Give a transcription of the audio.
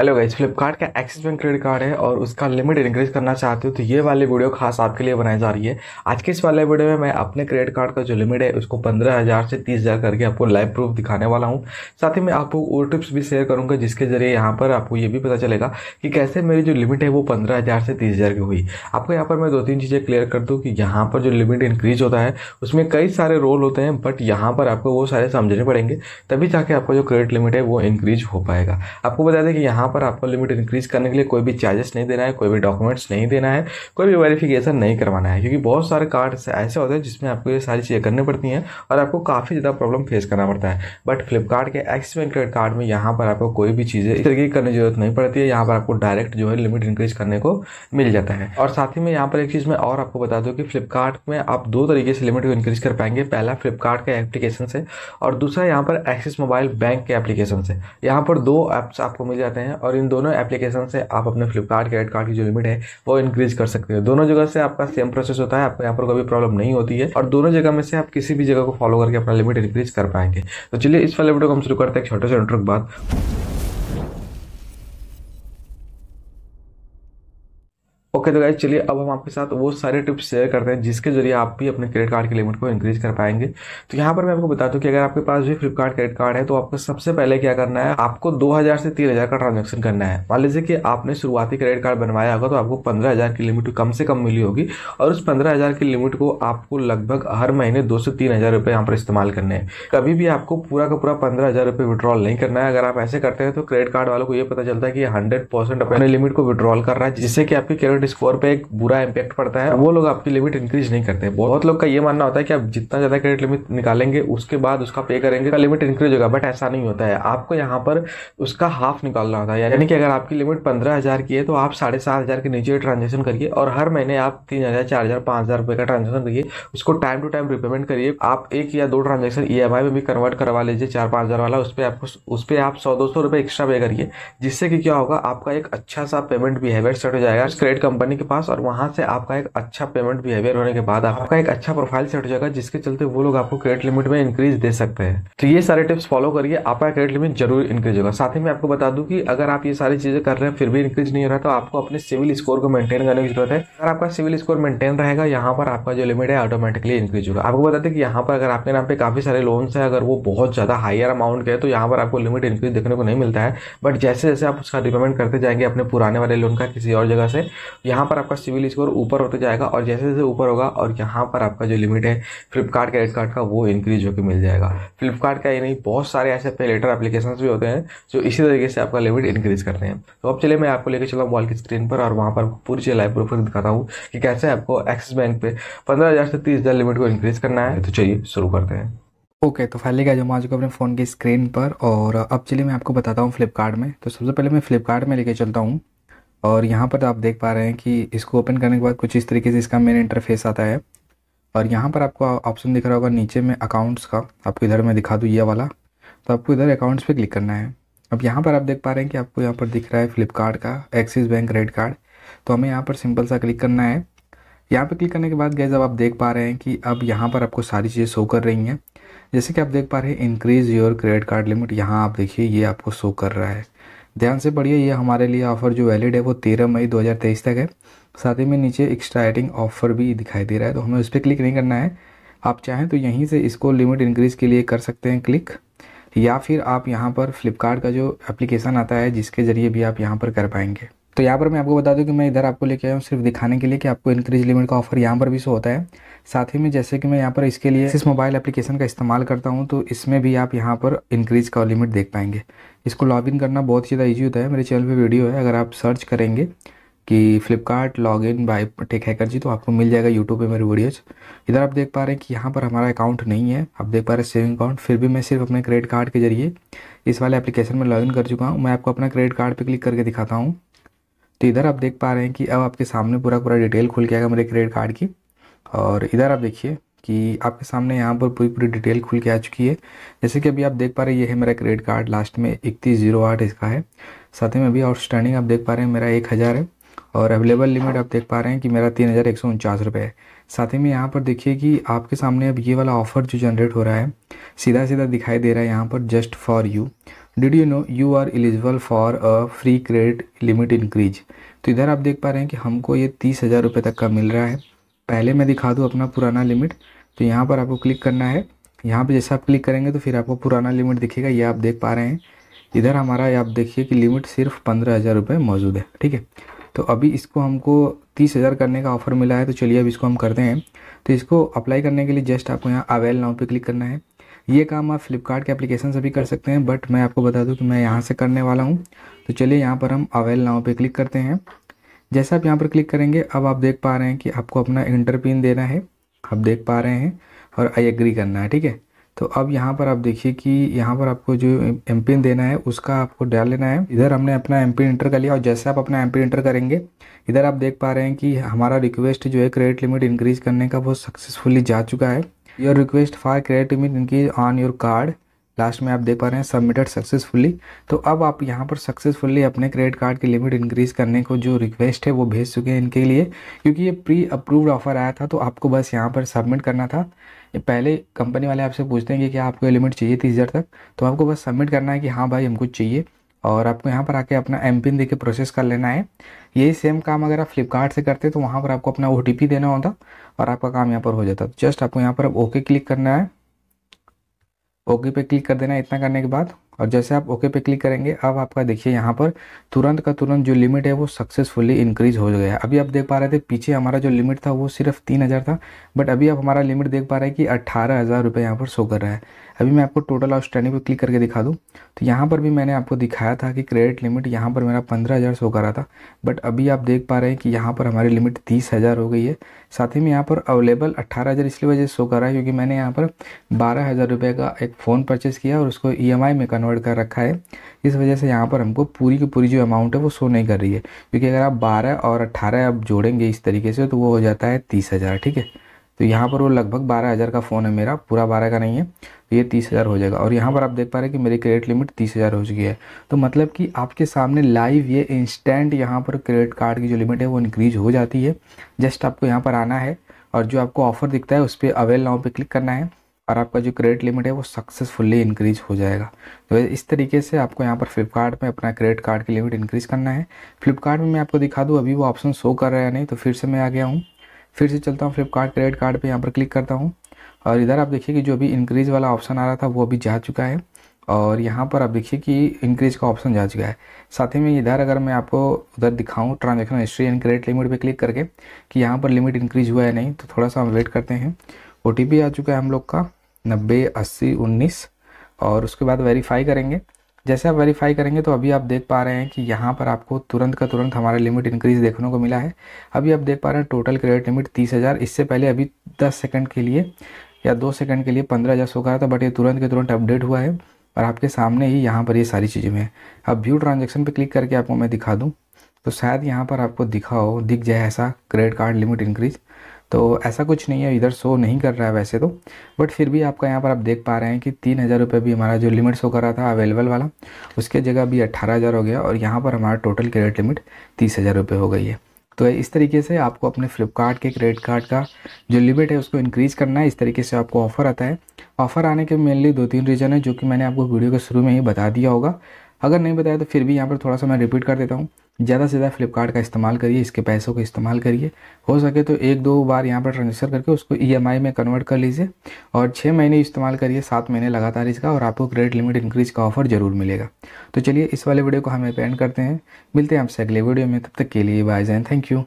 hello guys Flipkart का axis bank credit card है और उसका लिमिट इंक्रीज करना चाहते हो तो ये वाले वीडियो खास आपके लिए बनाई जा रही है आज के इस वाले वीडियो में मैं अपने क्रेडिट कार्ड का जो लिमिट है उसको पंद्रह हज़ार से तीस हज़ार करके आपको लाइव प्रूफ दिखाने वाला हूँ साथ ही मैं आपको ओ टिप्स भी शेयर करूँगा जिसके जरिए यहाँ पर आपको ये भी पता चलेगा कि कैसे मेरी जो लिमिट है वो पंद्रह से तीस की हुई आपको यहाँ पर मैं दो तीन चीज़ें क्लियर कर दूँ कि यहाँ पर जो लिमिट इंक्रीज होता है उसमें कई सारे रोल होते हैं बट यहाँ पर आपको वो सारे समझने पड़ेंगे तभी जाके आपका जो क्रेडिट लिमिट है वो इंक्रीज हो पाएगा आपको बता दें कि यहाँ पर आपको लिमिट इंक्रीज करने के लिए कोई भी चार्जेस नहीं देना है कोई भी डॉक्यूमेंट्स नहीं देना है कोई भी वेरिफिकेशन नहीं करवाना है क्योंकि बहुत सारे कार्ड ऐसे होते हैं जिसमें आपको ये सारी चीज़ें करनी पड़ती हैं और आपको काफ़ी ज़्यादा प्रॉब्लम फेस करना पड़ता है बट फ्लिपकार्ट के एक्स क्रेडिट कार्ड में यहाँ पर आपको कोई भी चीज़ें इस तरीके की करने की जरूरत नहीं पड़ती है यहाँ पर आपको डायरेक्ट जो है लिमिट इंक्रीज करने को मिल जाता है और साथ ही में यहाँ पर एक चीज़ मैं और आपको बता दूँ कि फ्लिपकार्ट में आप दो तरीके से लिमिट को इंक्रीज कर पाएंगे पहला फ्लिपकार्ट के एप्लीकेशन से और दूसरा यहाँ पर एक्सिस मोबाइल बैंक के एप्लीकेशन से यहाँ पर दो ऐप्स आपको मिल जाते हैं हैं और इन दोनों एप्लीकेशन से आप अपने फ्लिपकार्ट क्रेडिट कार्ड की जो लिमिट है वो इंक्रीज कर सकते हैं दोनों जगह से आपका सेम प्रोसेस होता है आपको यहाँ पर कोई प्रॉब्लम नहीं होती है और दोनों जगह में से आप किसी भी जगह को फॉलो करके अपना लिमिट इंक्रीज कर पाएंगे तो चलिए इस वाले वीडियो को हम शुरू करते हैं छोटे से इंटरव्यू के बाद ओके तो गाइज चलिए अब हम आपके साथ वो सारे टिप्स शेयर करते हैं जिसके जरिए आप भी अपने क्रेडिट कार्ड की लिमिट को इंक्रीज कर पाएंगे तो यहाँ पर मैं आपको बता दूँ कि अगर आपके पास भी फ्लिपकार्ट क्रेडिट कार्ड है तो आपको सबसे पहले क्या करना है आपको दो हज़ार से तीन हज़ार का ट्रांजेक्शन करना है मान लीजिए कि आपने शुरुआती क्रेडिट कार्ड बनवाया होगा तो आपको पंद्रह हज़ार की लिमिट कम से कम मिली होगी और उस पंद्रह हज़ार की लिमिट को आपको लगभग हर महीने दो से तीन हज़ार रुपये पर इस्तेमाल करने हैं कभी भी आपको पूरा का पूरा पंद्रह हज़ार रुपये विड्रॉल नहीं करना है अगर आप ऐसे करते हैं तो क्रेडिट कार्ड वालों को ये पता चलता है कि हंड्रेड परसेंट अपने लिमिट को विड्रॉल कर रहा है जिससे कि आपकी क्रेडिट स्कोर पे एक बुरा इम्पैक्ट पड़ता है वो लोग आपकी लिमिट इंक्रीज नहीं करते बहुत लोग का ये मानना होता है कि आप जितना ज़्यादा क्रेडिट लिमिट निकालेंगे उसके बाद उसका पे करेंगे लिमिट तो इंक्रीज होगा बट ऐसा नहीं होता है आपको यहाँ पर उसका हाफ निकालना होता है यानी कि अगर आपकी लिमिट पंद्रह की है तो आप साढ़े सात हज़ार के नीचे ट्रांजेक्शन करिए और हर महीने आप तीन हज़ार चार हज़ार पाँच हज़ार रुपये का ट्रांजेक्शन करिए उसको टाइम टू टाइम रिपेमेंट करिए आप एक या दो ट्रांजेक्शन ई एम में भी कन्वर्ट करवा लीजिए चार पांच हज़ार वाला उस पर आपको उस पर आप सौ दो सौ रुपए एक्स्ट्रा पे करिए जिससे कि क्या होगा आपका एक अच्छा सा पेमेंट बिहेवियर सेट हो जाएगा क्रेडिट कंपनी कंपनी के पास और वहां से आपका एक अच्छा पेमेंट बिहेवियर होने के बाद आपका एक अच्छा प्रोफाइल सेट हो जाएगा जिसके चलते वो लोग आपको क्रेडिट लिमिट में इंक्रीज दे सकते हैं तो ये सारे टिप्स फॉलो करिए आपका क्रेडिट लिमिट जरूर इंक्रीज होगा साथ ही मैं आपको बता दूं कि अगर आप ये सारी चीज़ें कर रहे हैं फिर भी इंक्रीज नहीं हो रहा तो आपको अपने सिविल स्कोर को मेंटेन करने की जरूरत है अगर आपका सिविल स्कोर मेंटेन रहेगा यहाँ पर आपका जो लिमिट है ऑटोमेटिकली इंक्रीज होगा आपको बता दें कि यहाँ पर अगर आपके नाम पे काफ़ी सारे लोन्स है अगर वो बहुत ज़्यादा हायर अमाउंट के है तो यहाँ पर आपको लिमिट इंक्रीज देखने को नहीं मिलता है बट जैसे जैसे आप उसका रिपेमेंट करते जाएंगे अपने पुराने वाले लोन का किसी और जगह से यहाँ पर आपका सिविल स्कोर ऊपर होता जाएगा और जैसे जैसे ऊपर होगा और यहाँ पर आपका जो लिमिट है फ्लिपकार्ट क्रेडिट कार्ड का वो इंक्रीज होकर मिल जाएगा फ्लिपकार्ट का ये नहीं बहुत सारे ऐसे पे लेटर एप्लीकेशन भी होते हैं जो इसी तरीके से आपका लिमिट इंक्रीज करते हैं तो अब चलिए मैं आपको लेकर चला वॉल की स्क्रीन पर और वहाँ पर पूरी चीज़ लाइव प्रूफ दिखाता हूँ कि कैसे आपको एक्सिस बैंक पे पंद्रह से तीस लिमिट को इंक्रीज करना है तो चलिए शुरू करते हैं ओके okay, तो फाइनली गया मैं आ चुके अपने फ़ोन की स्क्रीन पर और अब चलिए मैं आपको बताता हूँ फ्लिपकार्ट में तो सबसे पहले मैं फ्लिपकार्ट में लेके चलता हूँ और यहाँ पर आप देख पा रहे हैं कि इसको ओपन करने के बाद कुछ इस तरीके से इसका मेन इंटरफेस आता है और यहाँ पर आपको ऑप्शन दिख रहा होगा नीचे में अकाउंट्स का आपको इधर मैं दिखा दूँ ये वाला तो आपको इधर अकाउंट्स पे क्लिक करना है अब यहाँ पर आप देख पा रहे हैं कि आपको यहाँ पर दिख रहा है फ्लिपकार्ट का एक्सिस बैंक क्रेडिट कार्ड तो हमें यहाँ पर सिंपल सा क्लिक करना है यहाँ पर क्लिक करने के बाद गए जब आप देख पा रहे हैं कि अब यहाँ पर आपको सारी चीज़ें शो कर रही हैं जैसे कि आप देख पा रहे हैं increase your credit card limit यहाँ आप देखिए ये आपको शो कर रहा है ध्यान से पढ़िए ये हमारे लिए ऑफ़र जो वैलिड है वो तेरह मई 2023 तक है साथ ही में नीचे एक्स्ट्रा एडिंग ऑफ़र भी दिखाई दे रहा है तो हमें उस पर क्लिक नहीं करना है आप चाहें तो यहीं से इसको लिमिट इंक्रीज़ के लिए कर सकते हैं क्लिक या फिर आप यहाँ पर फ्लिपकार्ट का जो एप्लीकेशन आता है जिसके ज़रिए भी आप यहाँ पर कर पाएंगे तो यहाँ पर मैं आपको बता दूं कि मैं इधर आपको लेके आया हूँ सिर्फ दिखाने के लिए कि आपको इंक्रीज लिमिट का ऑफर यहाँ पर भी शो होता है साथ ही में जैसे कि मैं यहाँ पर इसके लिए इस मोबाइल एप्लीकेशन का इस्तेमाल करता हूँ तो इसमें भी आप यहाँ पर इंक्रीज का लिमिट देख पाएंगे इसको लॉग इन करना बहुत ज़्यादा ईजी होता है मेरे चैनल पर वीडियो है अगर आप सर्च करेंगे कि Flipkart log in by tech hacker ji तो आपको मिल जाएगा यूट्यूब पे मेरे वीडियोज इधर आप देख पा रहे हैं कि यहाँ पर हमारा अकाउंट नहीं है आप देख पा रहे हैं सेविंग अकाउंट फिर भी मैं सिर्फ अपने क्रेडिट कार्ड के जरिए इस वाले एप्लीकेशन में लॉगिन कर चुका हूँ मैं आपको अपना क्रेडिट कार्ड पर क्लिक करके दिखाता हूँ तो इधर आप देख पा रहे हैं कि अब आपके सामने पूरा पूरा डिटेल खुल के आएगा मेरे क्रेडिट कार्ड की और इधर आप देखिए कि आपके सामने यहाँ पर पूरी पूरी डिटेल खुल के आ चुकी है जैसे कि अभी आप देख पा रहे हैं ये है मेरा क्रेडिट कार्ड लास्ट में इकतीस जीरो आठ इसका है साथ ही में अभी आउटस्टैंडिंग आप देख पा रहे हैं मेरा एक हज़ार है और अवेलेबल लिमिट आप देख पा रहे हैं कि मेरा तीन हज़ार एक सौ उनचास रुपये है साथ ही में यहाँ पर देखिए कि आपके सामने अब ये वाला ऑफ़र जो जनरेट हो रहा है सीधा सीधा दिखाई दे रहा है यहाँ पर just for you did you know you are eligible for a free credit limit increase तो इधर आप देख पा रहे हैं कि हमको ये तीस हज़ार रुपये तक का मिल रहा है पहले मैं दिखा दूँ अपना पुराना लिमिट तो यहाँ पर आपको क्लिक करना है यहाँ पर जैसे आप क्लिक करेंगे तो फिर आपको पुराना लिमिट दिखेगा ये आप देख पा रहे हैं इधर हमारा आप देखिए कि लिमिट सिर्फ पंद्रह हज़ार रुपये मौजूद है ठीक है तो अभी इसको हमको तीस हज़ार करने का ऑफ़र मिला है तो चलिए अब इसको हम करते हैं तो इसको अप्लाई करने के लिए जस्ट आपको यहाँ अवेल नाव पे क्लिक करना है ये काम आप फ्लिपकार्ट के एप्लीकेशन से भी कर सकते हैं बट मैं आपको बता दूं कि मैं यहाँ से करने वाला हूँ तो चलिए यहाँ पर हम अवेल नाव पे क्लिक करते हैं जैसे आप यहाँ पर क्लिक करेंगे अब आप देख पा रहे हैं कि आपको अपना इंटर पिन देना है आप देख पा रहे हैं और आई एग्री करना है ठीक है तो अब यहाँ पर आप देखिए कि यहाँ पर आपको जो एम पिन देना है उसका आपको डाल लेना है इधर हमने अपना एम पिन इंटर कर लिया और जैसे आप अपना एम पिन इंटर करेंगे इधर आप देख पा रहे हैं कि हमारा रिक्वेस्ट जो है क्रेडिट लिमिट इंक्रीज़ करने का वो सक्सेसफुली जा चुका है your request for credit limit increase on your card last में आप देख पा रहे हैं सबमिटेड सक्सेसफुली तो अब आप यहाँ पर सक्सेसफुली अपने क्रेडिट कार्ड की लिमिट इंक्रीज़ करने को जो रिक्वेस्ट है वो भेज चुके हैं इनके लिए क्योंकि ये प्री अप्रूव्ड ऑफर आया था तो आपको बस यहाँ पर सबमिट करना था पहले कंपनी वाले आपसे पूछते हैं कि क्या आपको लिमिट चाहिए तीस हज़ार तक तो आपको बस सबमिट करना है कि हाँ भाई हमको चाहिए और आपको यहाँ पर आके अपना एम पिन देके प्रोसेस कर लेना है यही सेम काम अगर आप फ्लिपकार्ट से करते तो वहाँ पर आपको अपना ओ देना होता और आपका काम यहाँ पर हो जाता जस्ट तो आपको यहाँ पर अब ओके क्लिक करना है ओके पे क्लिक कर देना है इतना करने के बाद और जैसे आप ओके पे क्लिक करेंगे अब आपका देखिए यहाँ पर तुरंत का तुरंत जो लिमिट है वो सक्सेसफुली इंक्रीज हो गया है अभी आप देख पा रहे थे पीछे हमारा जो लिमिट था वो सिर्फ तीन हज़ार था बट अभी आप हमारा लिमिट देख पा रहे हैं कि अट्ठारह हज़ार रुपये यहाँ पर शो कर रहा है अभी मैं आपको टोटल आउटस्टैंडिंग पर क्लिक करके दिखा दूँ तो यहाँ पर भी मैंने आपको दिखाया था कि क्रेडिट लिमिट यहाँ पर मेरा पंद्रह हज़ार शो करा था बट अभी आप देख पा रहे हैं कि यहाँ पर हमारी लिमिट तीस हज़ार हो गई है साथ ही में यहाँ पर अवेलेबल अट्ठारह हज़ार इसलिए वजह से शो रहा है क्योंकि मैंने यहाँ पर बारह हज़ार रुपये का एक फ़ोन परचेस किया और उसको ई e में कन्वर्ट कर रखा है इस वजह से यहाँ पर हमको पूरी की पूरी जो अमाउंट है वो शो नहीं कर रही है क्योंकि अगर आप बारह और अट्ठारह आप जोड़ेंगे इस तरीके से तो वो हो जाता है तीस हज़ार ठीक है तो यहाँ पर वो लगभग बारह हज़ार का फ़ोन है मेरा पूरा बारह का नहीं है तो ये तीस हज़ार हो जाएगा और यहाँ पर आप देख पा रहे हैं कि मेरी क्रेडिट लिमिट तीस हज़ार हो चुकी है तो मतलब कि आपके सामने लाइव ये इंस्टेंट यहाँ पर क्रेडिट कार्ड की जो लिमिट है वो इंक्रीज हो जाती है जस्ट आपको यहाँ पर आना है और जो आपको ऑफ़र दिखता है उस पर अवेल नाव पर क्लिक करना है और आपका जो क्रेडिट लिमिट है वो सक्सेसफुली इंक्रीज हो जाएगा तो इस तरीके से आपको यहाँ पर फ्लिपकार्ट में अपना क्रेडिट कार्ड की लिमिट इंक्रीज़ करना है फ्लिपकार्ट में मैं आपको दिखा दूँ अभी वो ऑप्शन शो कर रहा है नहीं तो फिर से मैं आ गया हूँ फिर से चलता हूँ फ्लिपकार्ट क्रेडिट कार्ड पे यहाँ पर क्लिक करता हूँ और इधर आप देखिए कि जो अभी इंक्रीज़ वाला ऑप्शन आ रहा था वो अभी जा चुका है और यहाँ पर आप देखिए कि इंक्रीज़ का ऑप्शन जा चुका है साथ ही में इधर अगर मैं आपको उधर दिखाऊँ transaction history and credit limit पर क्लिक करके कि यहाँ पर लिमिट इंक्रीज़ हुआ है नहीं तो थोड़ा सा हम वेट करते हैं ओ आ चुका है हम लोग का नब्बे अस्सी उन्नीस और उसके बाद वेरीफाई करेंगे जैसे आप वेरीफाई करेंगे तो अभी आप देख पा रहे हैं कि यहाँ पर आपको तुरंत का तुरंत हमारा लिमिट इंक्रीज़ देखने को मिला है अभी आप देख पा रहे हैं टोटल क्रेडिट लिमिट तीस हज़ार इससे पहले अभी दस सेकंड के लिए या दो सेकंड के लिए पंद्रह हज़ार सौ का था बट ये तुरंत के तुरंत अपडेट हुआ है और आपके सामने ही यहाँ पर ये सारी चीज़ें हैं अब व्यू ट्रांजेक्शन पर क्लिक करके आपको मैं दिखा दूँ तो शायद यहाँ पर आपको दिखा हो दिख जाए ऐसा क्रेडिट कार्ड लिमिट इंक्रीज़ तो ऐसा कुछ नहीं है इधर शो नहीं कर रहा है वैसे तो बट फिर भी आपका यहाँ पर आप देख पा रहे हैं कि तीन हज़ार रुपये भी हमारा जो लिमिट शो कर रहा था अवेलेबल वाला उसके जगह भी अट्ठारह हज़ार हो गया और यहाँ पर हमारा टोटल क्रेडिट लिमिट तीस हज़ार रुपये हो गई है तो इस तरीके से आपको अपने फ्लिपकार्ट के क्रेडिट कार्ड का जो लिमिट है उसको इंक्रीज़ करना है इस तरीके से आपको ऑफ़र आता है ऑफ़र आने के मेनली दो तीन रीज़न है जो कि मैंने आपको वीडियो के शुरू में ही बता दिया होगा अगर नहीं बताया तो फिर भी यहाँ पर थोड़ा सा मैं रिपीट कर देता हूँ ज़्यादा से ज़्यादा फ्लिपकार्ट का इस्तेमाल करिए इसके पैसों का इस्तेमाल करिए हो सके तो एक दो बार यहाँ पर ट्रांजेक्शन करके उसको ई e में कन्वर्ट कर लीजिए और छः महीने इस्तेमाल करिए सात महीने लगातार इसका और आपको क्रेडिट लिमिट इंक्रीज का ऑफर जरूर मिलेगा तो चलिए इस वाले वीडियो को हम एंड करते हैं मिलते हैं आपसे अगले वीडियो में तब तक के लिए बाय जैन थैंक यू